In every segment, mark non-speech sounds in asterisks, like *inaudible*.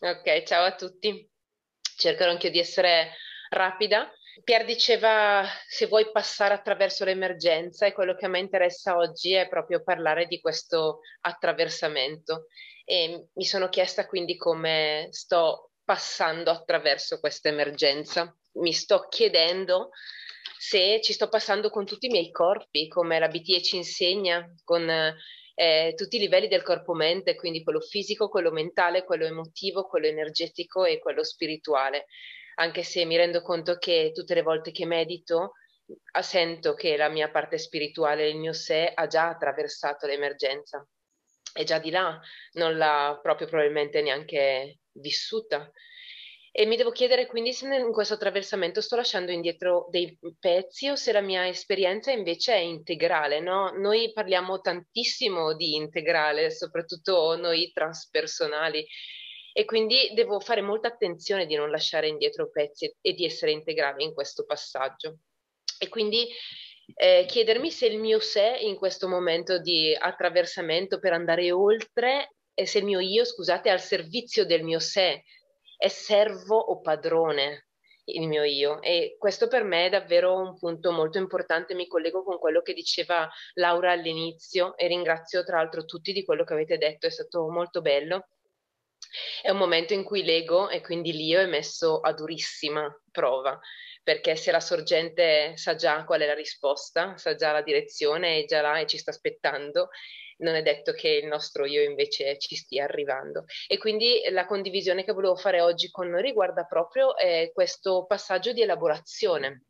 Ok, ciao a tutti. Cercherò anch'io di essere rapida. Pier diceva se vuoi passare attraverso l'emergenza e quello che a me interessa oggi è proprio parlare di questo attraversamento e mi sono chiesta quindi come sto passando attraverso questa emergenza. Mi sto chiedendo se ci sto passando con tutti i miei corpi, come la BTE ci insegna, con eh, tutti i livelli del corpo-mente, quindi quello fisico, quello mentale, quello emotivo, quello energetico e quello spirituale. Anche se mi rendo conto che tutte le volte che medito ah, sento che la mia parte spirituale, il mio sé, ha già attraversato l'emergenza, è già di là, non l'ha proprio probabilmente neanche vissuta. E mi devo chiedere quindi se in questo attraversamento sto lasciando indietro dei pezzi o se la mia esperienza invece è integrale, no? Noi parliamo tantissimo di integrale, soprattutto noi transpersonali, e quindi devo fare molta attenzione di non lasciare indietro pezzi e di essere integrale in questo passaggio. E quindi eh, chiedermi se il mio sé in questo momento di attraversamento per andare oltre, e se il mio io, scusate, è al servizio del mio sé, è servo o padrone il mio io e questo per me è davvero un punto molto importante, mi collego con quello che diceva Laura all'inizio e ringrazio tra l'altro tutti di quello che avete detto, è stato molto bello. È un momento in cui l'ego e quindi l'io è messo a durissima prova, perché se la sorgente sa già qual è la risposta, sa già la direzione, è già là e ci sta aspettando non è detto che il nostro io invece ci stia arrivando. E quindi la condivisione che volevo fare oggi con noi riguarda proprio eh, questo passaggio di elaborazione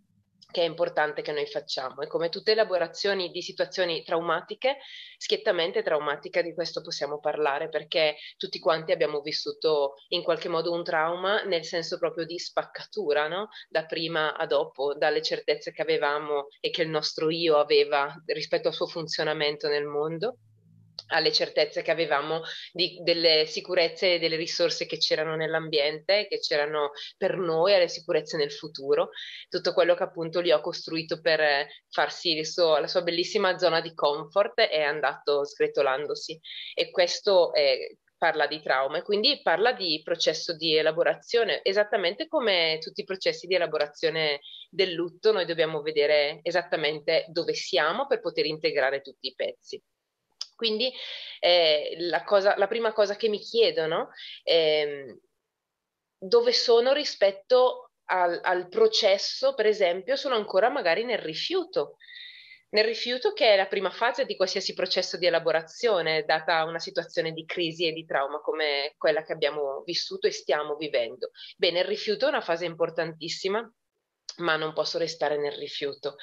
che è importante che noi facciamo e come tutte elaborazioni di situazioni traumatiche, schiettamente traumatica di questo possiamo parlare perché tutti quanti abbiamo vissuto in qualche modo un trauma nel senso proprio di spaccatura, no? da prima a dopo, dalle certezze che avevamo e che il nostro io aveva rispetto al suo funzionamento nel mondo alle certezze che avevamo di, delle sicurezze e delle risorse che c'erano nell'ambiente, che c'erano per noi, alle sicurezze nel futuro, tutto quello che appunto lì ho costruito per eh, farsi suo, la sua bellissima zona di comfort è andato sgretolandosi e questo è, eh, parla di trauma e quindi parla di processo di elaborazione, esattamente come tutti i processi di elaborazione del lutto, noi dobbiamo vedere esattamente dove siamo per poter integrare tutti i pezzi. Quindi eh, la, cosa, la, prima cosa che mi chiedono è ehm, dove sono rispetto al, al processo, per esempio, sono ancora magari nel rifiuto nel rifiuto che è la prima fase di qualsiasi processo di elaborazione, data una situazione di crisi e di trauma come quella che abbiamo vissuto e stiamo vivendo. Bene, il rifiuto è una fase importantissima, ma non posso restare nel rifiuto.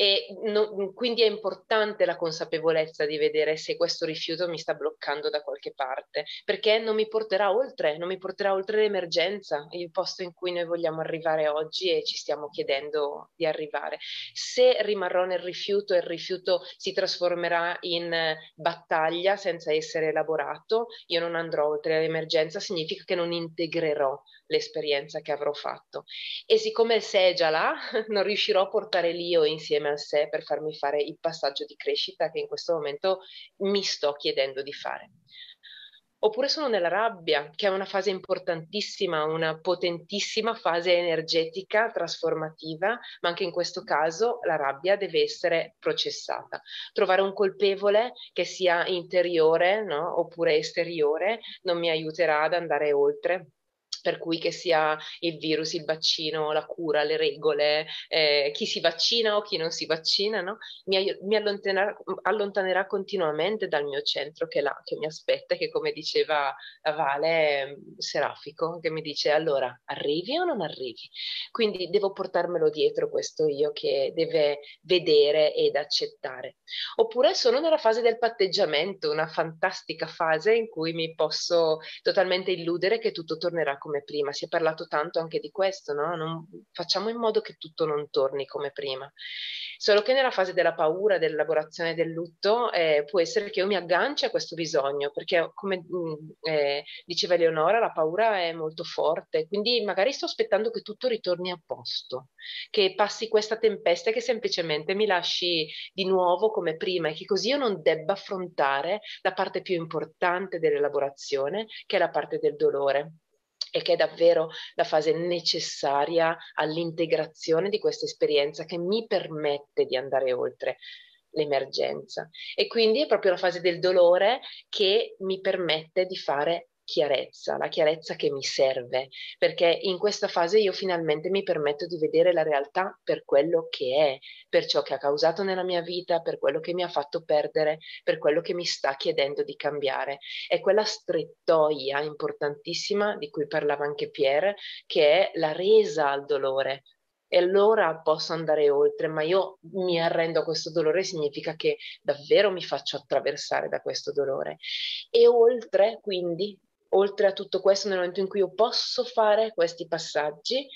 E no, quindi è importante la consapevolezza di vedere se questo rifiuto mi sta bloccando da qualche parte, perché non mi porterà oltre, non mi porterà oltre l'emergenza, il posto in cui noi vogliamo arrivare oggi e ci stiamo chiedendo di arrivare. Se rimarrò nel rifiuto e il rifiuto si trasformerà in eh, battaglia senza essere elaborato, io non andrò oltre l'emergenza, significa che non integrerò l'esperienza che avrò fatto. E siccome se è già là, *laughs* non riuscirò a portare l'io insieme a sé per farmi fare il passaggio di crescita che in questo momento mi sto chiedendo di fare. Oppure sono nella rabbia, che è una fase importantissima, una potentissima fase energetica trasformativa, ma anche in questo caso la rabbia deve essere processata. Trovare un colpevole che sia interiore no? oppure esteriore non mi aiuterà ad andare oltre per cui che sia il virus, il vaccino, la cura, le regole, eh, chi si vaccina o chi non si vaccina, no? mi, mi allontanerà, allontanerà, continuamente dal mio centro che, là, che mi aspetta, che come diceva Vale mm, Serafico, che mi dice allora arrivi o non arrivi? Quindi devo portarmelo dietro questo io che deve vedere ed accettare. Oppure sono nella fase del patteggiamento, una fantastica fase in cui mi posso totalmente illudere che tutto tornerà come come prima, si è parlato tanto anche di questo, no? non, facciamo in modo che tutto non torni come prima. Solo che nella fase della paura, dell'elaborazione del lutto, eh, può essere che io mi agganci a questo bisogno, perché come mh, mm, eh, diceva Eleonora, la paura è molto forte, quindi magari sto aspettando che tutto ritorni a posto, che passi questa tempesta e che semplicemente mi lasci di nuovo come prima e che così io non debba affrontare la parte più importante dell'elaborazione, che è la parte del dolore e che è davvero la fase necessaria all'integrazione di questa esperienza che mi permette di andare oltre l'emergenza. E quindi è proprio la fase del dolore che mi permette di fare chiarezza, la chiarezza che mi serve, perché in questa fase io finalmente mi permetto di vedere la realtà per quello che è, per ciò che ha causato nella mia vita, per quello che mi ha fatto perdere, per quello che mi sta chiedendo di cambiare. È quella strettoia importantissima di cui parlava anche Pierre, che è la resa al dolore, e allora posso andare oltre, ma io mi arrendo a questo dolore significa che davvero mi faccio attraversare da questo dolore. E oltre, quindi, oltre a tutto questo, nel momento in cui io posso fare questi passaggi,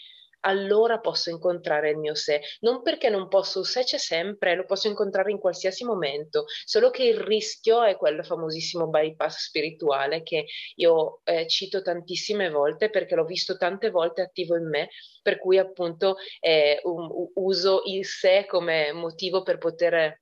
allora posso incontrare il mio sé. Non perché non posso, il sé c'è sempre, lo posso incontrare in qualsiasi momento, solo che il rischio è quello famosissimo bypass spirituale che io eh, cito tantissime volte perché l'ho visto tante volte attivo in me, per cui appunto eh, um, uso il sé come motivo per poter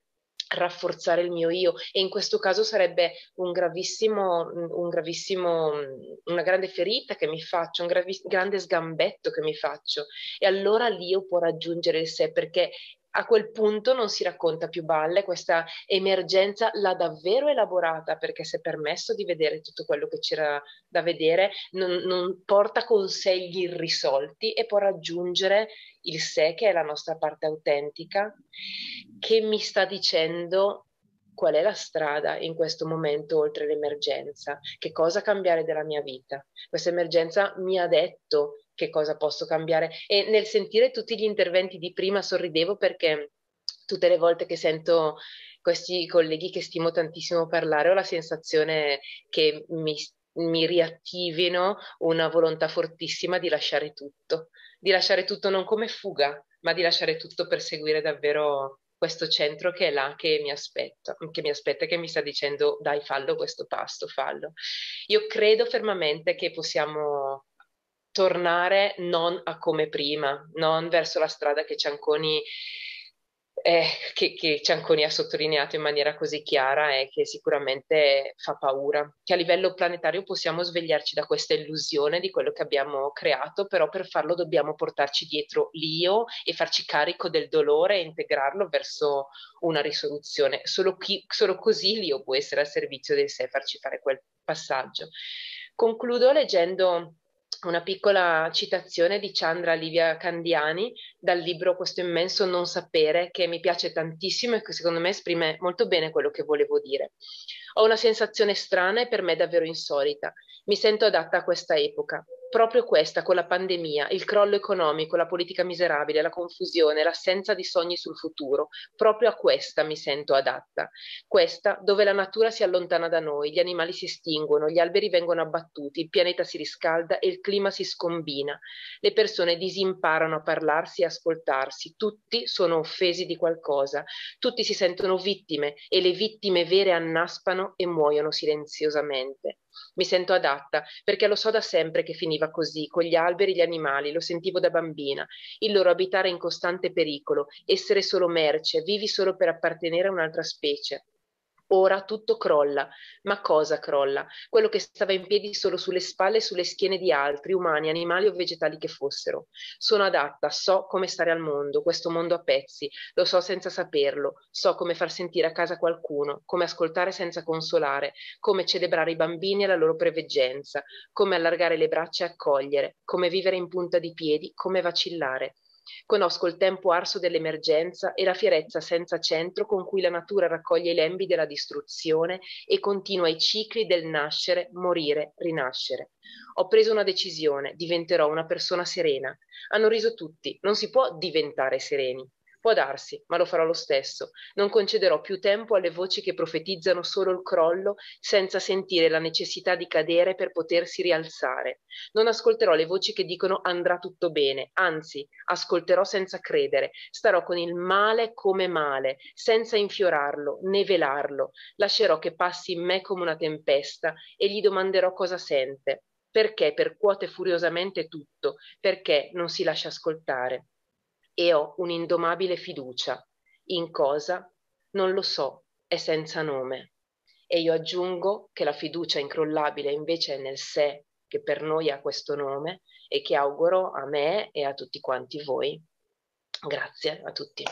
rafforzare il mio io e in questo caso sarebbe un gravissimo, un gravissimo mm, una grande ferita che mi faccio, un gravi, grande sgambetto che mi faccio e allora l'io può raggiungere il sé perché a quel punto non si racconta più balle, questa emergenza l'ha davvero elaborata perché si è permesso di vedere tutto quello che c'era da vedere, non, non porta gli irrisolti e può raggiungere il sé che è la nostra parte autentica, che mi sta dicendo qual è la strada in questo momento oltre l'emergenza, che cosa cambiare della mia vita. Questa emergenza mi ha detto che cosa posso cambiare e nel sentire tutti gli interventi di prima sorridevo perché tutte le volte che sento questi colleghi che stimo tantissimo parlare ho la sensazione che mi, mi riattivino una volontà fortissima di lasciare tutto, di lasciare tutto non come fuga, ma di lasciare tutto per seguire davvero questo centro che è là che mi aspetta, che mi aspetta, che mi sta dicendo dai fallo questo pasto, fallo. Io credo fermamente che possiamo tornare non a come prima, non verso la strada che Cianconi eh, che, che, Cianconi ha sottolineato in maniera così chiara e che sicuramente fa paura, che a livello planetario possiamo svegliarci da questa illusione di quello che abbiamo creato, però per farlo dobbiamo portarci dietro l'io e farci carico del dolore e integrarlo verso una risoluzione. Solo, chi, solo così l'io può essere al servizio di sé, farci fare quel passaggio. Concludo leggendo una piccola citazione di Chandra Livia Candiani dal libro Questo immenso non sapere che mi piace tantissimo e che secondo me esprime molto bene quello che volevo dire. Ho una sensazione strana e per me davvero insolita. Mi sento adatta a questa epoca proprio questa, con la pandemia, il crollo economico, la politica miserabile, la confusione, l'assenza di sogni sul futuro, proprio a questa mi sento adatta. Questa dove la natura si allontana da noi, gli animali si estinguono, gli alberi vengono abbattuti, il pianeta si riscalda e il clima si scombina. Le persone disimparano a parlarsi e ascoltarsi, tutti sono offesi di qualcosa, tutti si sentono vittime e le vittime vere annaspano e muoiono silenziosamente mi sento adatta, perché lo so da sempre che finiva così, con gli alberi e gli animali, lo sentivo da bambina, il loro abitare in costante pericolo, essere solo merce, vivi solo per appartenere a un'altra specie. Ora tutto crolla. Ma cosa crolla? Quello che stava in piedi solo sulle spalle e sulle schiene di altri, umani, animali o vegetali che fossero. Sono adatta, so come stare al mondo, questo mondo a pezzi, lo so senza saperlo, so come far sentire a casa qualcuno, come ascoltare senza consolare, come celebrare i bambini e la loro preveggenza, come allargare le braccia e accogliere, come vivere in punta di piedi, come vacillare. Conosco il tempo arso dell'emergenza e la fierezza senza centro con cui la natura raccoglie i lembi della distruzione e continua i cicli del nascere, morire, rinascere. Ho preso una decisione, diventerò una persona serena. Hanno riso tutti, non si può diventare sereni. Può darsi, ma lo farò lo stesso. Non concederò più tempo alle voci che profetizzano solo il crollo senza sentire la necessità di cadere per potersi rialzare. Non ascolterò le voci che dicono andrà tutto bene, anzi, ascolterò senza credere. Starò con il male come male, senza infiorarlo né velarlo. Lascerò che passi in me come una tempesta e gli domanderò cosa sente. Perché percuote furiosamente tutto? Perché non si lascia ascoltare? e ho un'indomabile fiducia. In cosa? Non lo so, è senza nome. E io aggiungo che la fiducia incrollabile invece è nel sé, che per noi ha questo nome e che auguro a me e a tutti quanti voi. Grazie a tutti.